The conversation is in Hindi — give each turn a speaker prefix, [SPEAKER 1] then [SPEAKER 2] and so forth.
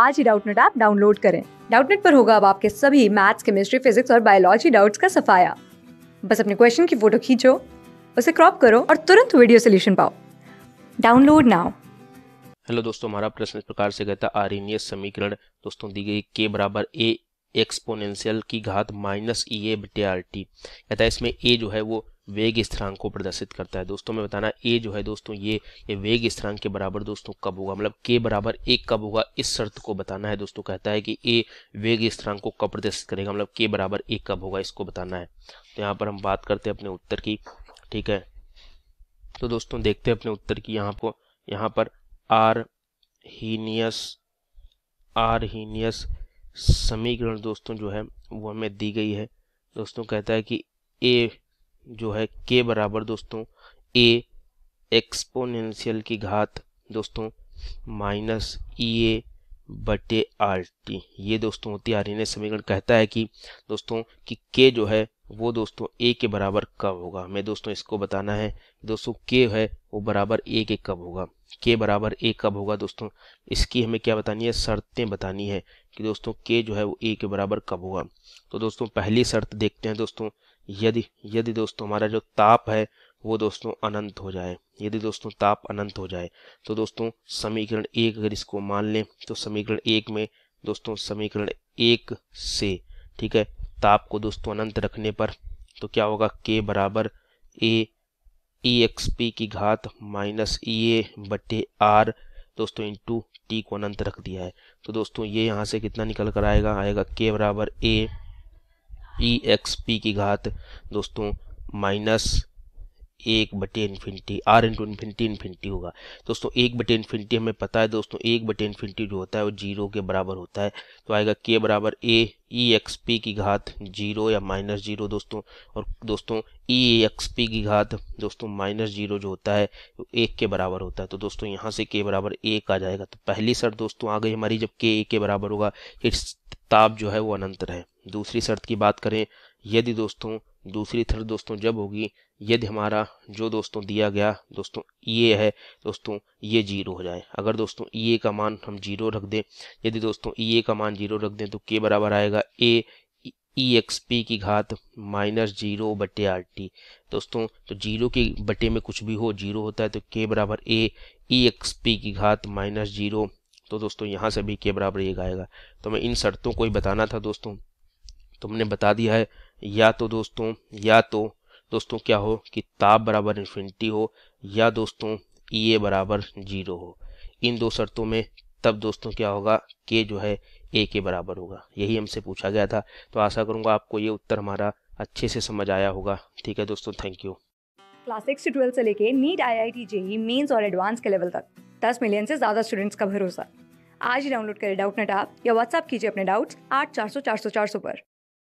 [SPEAKER 1] आज ही डाउटनेट ऐप डाउनलोड करें डाउटनेट पर होगा अब आपके सभी मैथ्स केमिस्ट्री फिजिक्स और बायोलॉजी डाउट्स का सफाया बस अपने क्वेश्चन की फोटो खींचो उसे क्रॉप करो और तुरंत वीडियो सोल्यूशन पाओ डाउनलोड नाउ
[SPEAKER 2] हेलो दोस्तों हमारा प्रश्न इस प्रकार से कहता आरिनियस समीकरण दोस्तों दी गई के बराबर ए एक्सपोनेंशियल की घात माइनस ई e ए बटे आर टी कहता है इसमें ए जो है वो वेग स्थिरांक को प्रदर्शित करता है दोस्तों मैं बताना ए जो है दोस्तों ये ये वेग स्थिरांक के बराबर दोस्तों कब होगा मतलब के बराबर एक कब होगा इस शर्त को बताना है दोस्तों कहता है कि ए वेग स्थिरांक को कब प्रदर्शित करेगा मतलब के बराबर एक कब होगा इसको बताना है तो यहाँ पर हम बात करते हैं अपने उत्तर की ठीक है तो दोस्तों देखते हैं अपने उत्तर की यहाँ को यहाँ पर आर हीनियस आर हीनियस समीकरण दोस्तों जो है वो हमें दी गई है दोस्तों कहता है कि ए जो है के बराबर दोस्तों ए एक्सपोनेंशियल की घात दोस्तों माइनस ई ए बटे आर टी ये दोस्तों होती आर एन समीकरण कहता है कि दोस्तों कि के जो है वो दोस्तों ए के बराबर कब होगा हमें दोस्तों इसको बताना है दोस्तों के है वो बराबर ए के कब होगा के बराबर ए कब होगा दोस्तों इसकी हमें क्या बतानी है शर्तें बतानी है कि दोस्तों के जो है वो ए के बराबर कब होगा तो दोस्तों पहली शर्त देखते हैं दोस्तों यदि यदि दोस्तों हमारा जो ताप है वो दोस्तों अनंत हो जाए यदि दोस्तों ताप अनंत हो जाए तो दोस्तों समीकरण एक अगर इसको मान लें तो समीकरण एक में दोस्तों समीकरण एक से ठीक है ताप को दोस्तों अनंत रखने पर तो क्या होगा के बराबर ए ई एक्स पी की घात माइनस ई ए बटे आर दोस्तों इंटू टी को अनंत रख दिया है तो दोस्तों ये यहाँ से कितना निकल कर आएगा आएगा के बराबर ए ई एक्स पी की घात दोस्तों माइनस एक बटे infinity are into infinity infinity होगा दोस्तों एक बटे इन्फिनिटी हमें पता है दोस्तों एक बटे इन्फिनिटी जो होता है वो जीरो के बराबर होता है तो आएगा के बराबर ए ई एक्स पी की घात जीरो या माइनस जीरो दोस्तों और दोस्तों ई एक्स पी की घात दोस्तों माइनस जीरो जो होता है वो एक के बराबर होता है तो दोस्तों यहाँ से के बराबर एक आ जाएगा तो पहली शर्त दोस्तों आ गई हमारी जब के ए के बराबर होगा फिर ताप जो है वो अनंत रहे दूसरी शर्त की बात करें यदि दोस्तों दूसरी शर्त दोस्तों जब होगी यदि हमारा जो दोस्तों दिया गया दोस्तों ये e है दोस्तों ये जीरो हो जाए अगर दोस्तों ई e का मान हम जीरो रख दें यदि दोस्तों ई e का मान जीरो रख दें तो के बराबर आएगा ए ई एक्स पी की घात माइनस जीरो बटे आर टी दोस्तों तो जीरो के बटे में कुछ भी हो जीरो होता है तो के बराबर ए ई एक्स पी की घात माइनस जीरो तो दोस्तों यहाँ से भी के बराबर एक आएगा तो मैं इन शर्तों को ही बताना था दोस्तों तुमने बता दिया है या तो दोस्तों या तो दोस्तों क्या हो कि ताप बराबर इन्फिनिटी हो या दोस्तों ई e ए बराबर जीरो हो इन दो शर्तों में तब दोस्तों क्या होगा के जो है ए के बराबर होगा यही हमसे पूछा गया था तो आशा करूंगा आपको ये उत्तर हमारा अच्छे से समझ आया होगा ठीक है दोस्तों थैंक यू
[SPEAKER 1] क्लास सिक्स से ट्वेल्थ से लेके NEET I I T JEE mains और एडवांस के लेवल तक दस मिलियन से ज़्यादा स्टूडेंट्स का भरोसा आज ही डाउनलोड करें डाउट नेट आप या व्हाट्सअप कीजिए अपने डाउट्स आठ चार सौ चार सौ चार सौ पर